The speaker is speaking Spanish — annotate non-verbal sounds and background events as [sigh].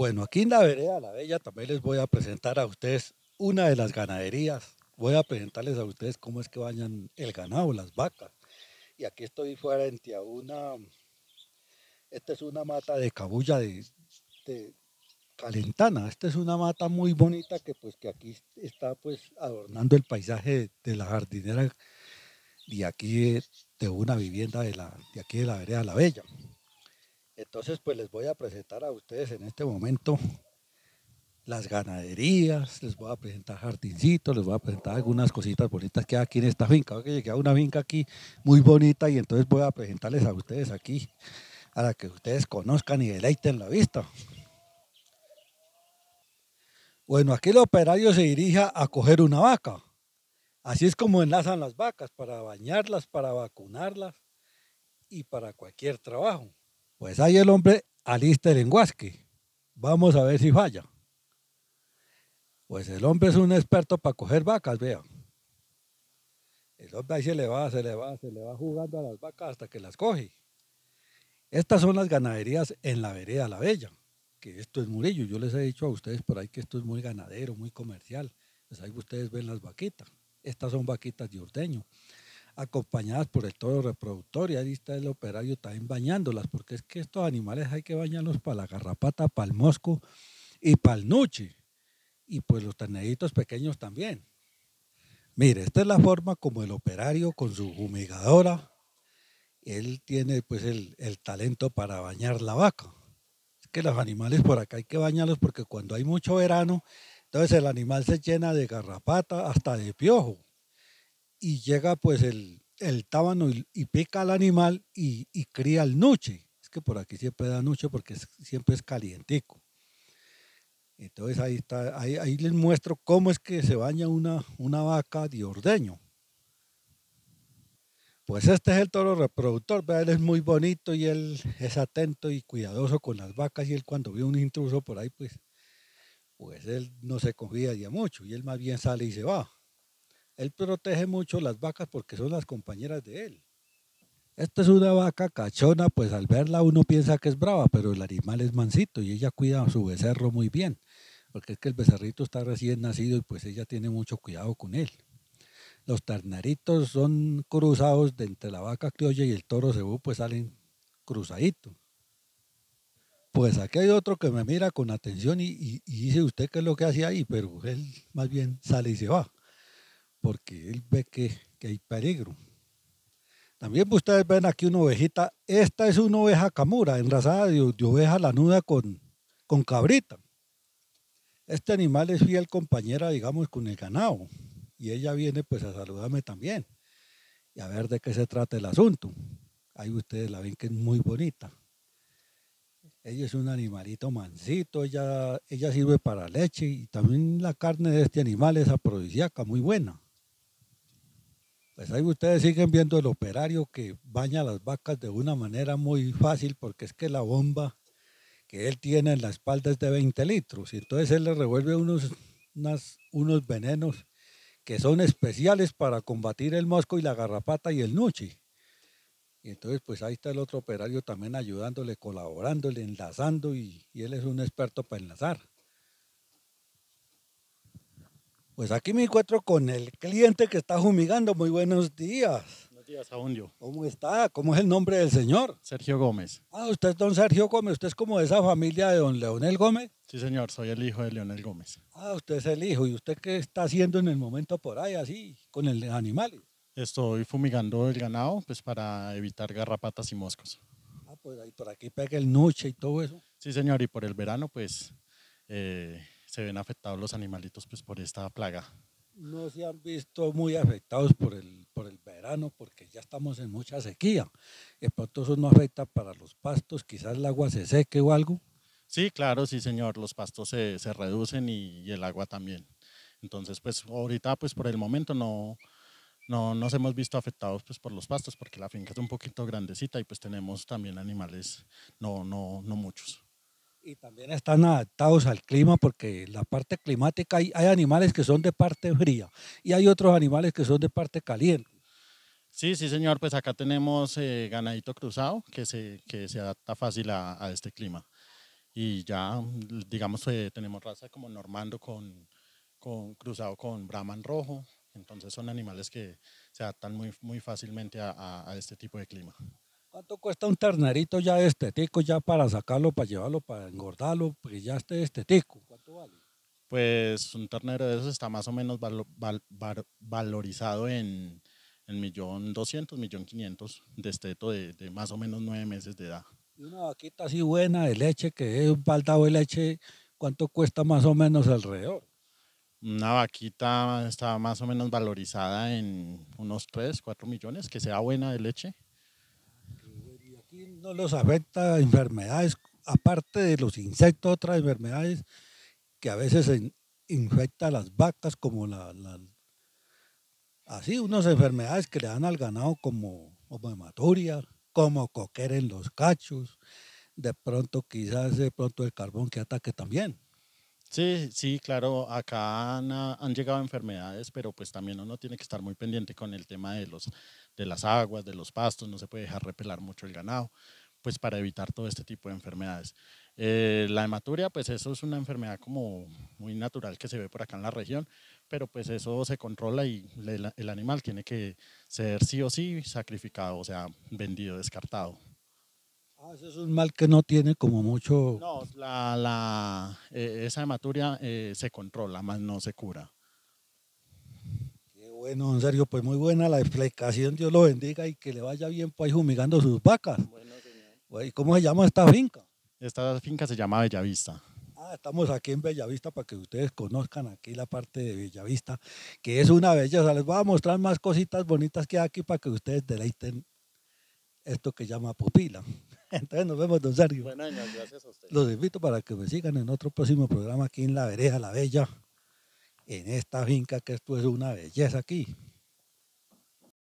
Bueno, aquí en la vereda La Bella también les voy a presentar a ustedes una de las ganaderías. Voy a presentarles a ustedes cómo es que bañan el ganado, las vacas. Y aquí estoy frente a una, esta es una mata de cabulla de, calentana. Esta es una mata muy bonita que pues que aquí está pues adornando el paisaje de, la jardinera de aquí de, una vivienda de, la, de aquí de la vereda La Bella. Entonces, pues les voy a presentar a ustedes en este momento las ganaderías, les voy a presentar jardincitos, les voy a presentar algunas cositas bonitas que hay aquí en esta finca. que llegué a una finca aquí muy bonita y entonces voy a presentarles a ustedes aquí, para que ustedes conozcan y deleiten la vista. Bueno, aquí el operario se dirige a coger una vaca. Así es como enlazan las vacas, para bañarlas, para vacunarlas y para cualquier trabajo. Pues ahí el hombre alista el lenguasque. Vamos a ver si falla. Pues el hombre es un experto para coger vacas, vea. El hombre ahí se le va, se le va, se le va jugando a las vacas hasta que las coge. Estas son las ganaderías en la vereda La Bella, que esto es Murillo. Yo les he dicho a ustedes por ahí que esto es muy ganadero, muy comercial. Pues ahí ustedes ven las vaquitas. Estas son vaquitas de ordeño acompañadas por el toro reproductor y ahí está el operario también bañándolas, porque es que estos animales hay que bañarlos para la garrapata, para el mosco y para el nuche, y pues los terneritos pequeños también. Mire, esta es la forma como el operario con su humigadora, él tiene pues el, el talento para bañar la vaca. Es que los animales por acá hay que bañarlos porque cuando hay mucho verano, entonces el animal se llena de garrapata hasta de piojo y llega pues el, tábano y, pica al animal y, cría el noche. Es que por aquí siempre da noche porque siempre es calientico. Entonces ahí, está, ahí, les muestro cómo es que se baña una, una vaca de ordeño. Pues este es el toro reproductor, él es muy bonito y él es atento y cuidadoso con las vacas y él cuando ve un intruso por ahí, pues, pues él no se confía ya mucho y él más bien sale y se va. Él protege mucho las vacas porque son las compañeras de él. Esta es una vaca cachona, pues al verla uno piensa que es brava, pero el animal es mansito y ella cuida a su becerro muy bien, porque es que el becerrito está recién nacido y pues ella tiene mucho cuidado con él. Los ternaritos son cruzados de entre la vaca criolla y el toro cebú, pues salen cruzaditos. Pues aquí hay otro que me mira con atención y, y dice usted qué es lo que hace ahí, pero él más bien sale y se va porque él ve que, hay peligro. También pues, ustedes ven aquí una ovejita. Esta es una oveja camura, enrasada de, oveja lanuda con, con cabrita. Este animal es fiel compañera, digamos, con el ganado. Y ella viene pues a saludarme también y a ver de qué se trata el asunto. Ahí ustedes la ven que es muy bonita. Ella es un animalito mansito, ella, ella sirve para leche y también la carne de este animal es aprovisiaca, muy buena. Pues ahí ustedes siguen viendo el operario que baña las vacas de una manera muy fácil porque es que la bomba que él tiene en la espalda es de 20 litros y entonces él le revuelve unos, unos venenos que son especiales para combatir el mosco y la garrapata y el nuchi. Y entonces pues ahí está el otro operario también ayudándole, colaborándole, enlazando y él es un experto para enlazar. Pues aquí me encuentro con el cliente que está fumigando. Muy buenos días. Buenos días, Aundio. ¿Cómo está? ¿Cómo es el nombre del señor? Sergio Gómez. Ah, usted es don Sergio Gómez. ¿Usted es como de esa familia de don Leonel Gómez? Sí, señor. Soy el hijo de Leonel Gómez. Ah, usted es el hijo. ¿Y usted qué está haciendo en el momento por ahí, así, con el animal? Estoy fumigando el ganado, pues para evitar garrapatas y moscos. Ah, pues ahí por aquí pega el noche y todo eso. Sí, señor. Y por el verano, pues... Eh, se ven afectados los animalitos pues, por esta plaga? No se han visto muy afectados por el, por el verano porque ya estamos en mucha sequía. por todo eso no afecta para los pastos, quizás el agua se seque o algo. Sí, claro, sí señor, los pastos se, reducen y, el agua también. Entonces, pues ahorita, pues por el momento no, no nos hemos visto afectados pues, por los pastos, porque la finca es un poquito grandecita y pues tenemos también animales, no, no, no muchos y también están adaptados al clima porque la parte climática hay, hay, animales que son de parte fría y hay otros animales que son de parte caliente. Sí, sí señor, pues acá tenemos eh, ganadito cruzado que se, que se adapta fácil a, a este clima y ya digamos que eh, tenemos raza como normando con, con cruzado con brahman rojo, entonces son animales que se adaptan muy, muy fácilmente a este tipo de clima. ¿Cuánto cuesta un ternerito ya estético, ya para sacarlo, para llevarlo, para engordarlo, porque ya esté estético? ¿Cuánto vale? Pues un ternero de esos está más o menos valorizado en, en millón doscientos, de esteto de, más o menos nueve meses de edad. Y una vaquita así buena de leche, que es un baldado de leche, ¿cuánto cuesta más o menos alrededor? Una vaquita está más o menos valorizada en unos 3, 4 millones, que sea buena de leche no los afecta enfermedades, aparte de los insectos, otras enfermedades que a veces infecta las vacas, como la, así unas enfermedades que le dan al ganado como, como hematuria, como coqueren en los cachos, de pronto quizás de pronto el carbón que ataque también. Sí, sí, claro, acá han, ah, llegado enfermedades, pero pues también uno tiene que estar muy pendiente con el tema de los de las aguas, de los pastos, no se puede dejar repelar mucho el ganado, pues para evitar todo este tipo de enfermedades. Eh, la hematuria, pues eso es una enfermedad como muy natural que se ve por acá en la región, pero pues eso se controla y el animal tiene que ser sí o sí sacrificado, o sea, vendido, descartado. Ah, eso es un mal que no tiene como mucho... No, la, e, esa hematuria eh, se controla, más no se cura bueno, don Sergio, pues muy buena la explicación, Dios lo bendiga y que le vaya bien pues fumigando sus vacas. Bueno, señor. Pues, ¿Y cómo se llama esta finca? Esta finca se llama Bellavista. Ah, estamos aquí en Bellavista para que ustedes conozcan aquí la parte de Bellavista, que es una belleza. Les voy a mostrar más cositas bonitas que hay aquí para que ustedes deleiten esto que llama pupila. [laughs] Entonces nos vemos, don Sergio. Bueno, gracias a usted. Los invito para que me sigan en otro próximo programa aquí en La Vereja La Bella en esta finca que esto es una belleza aquí.